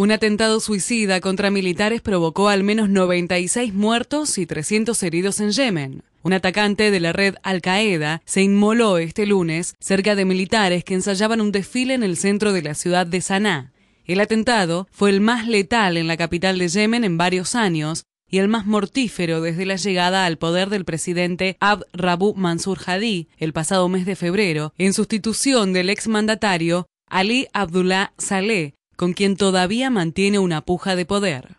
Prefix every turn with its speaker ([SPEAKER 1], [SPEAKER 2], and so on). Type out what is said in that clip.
[SPEAKER 1] Un atentado suicida contra militares provocó al menos 96 muertos y 300 heridos en Yemen. Un atacante de la red Al-Qaeda se inmoló este lunes cerca de militares que ensayaban un desfile en el centro de la ciudad de Sanaa. El atentado fue el más letal en la capital de Yemen en varios años y el más mortífero desde la llegada al poder del presidente Abd Rabu Mansur Hadi el pasado mes de febrero, en sustitución del exmandatario Ali Abdullah Saleh, con quien todavía mantiene una puja de poder.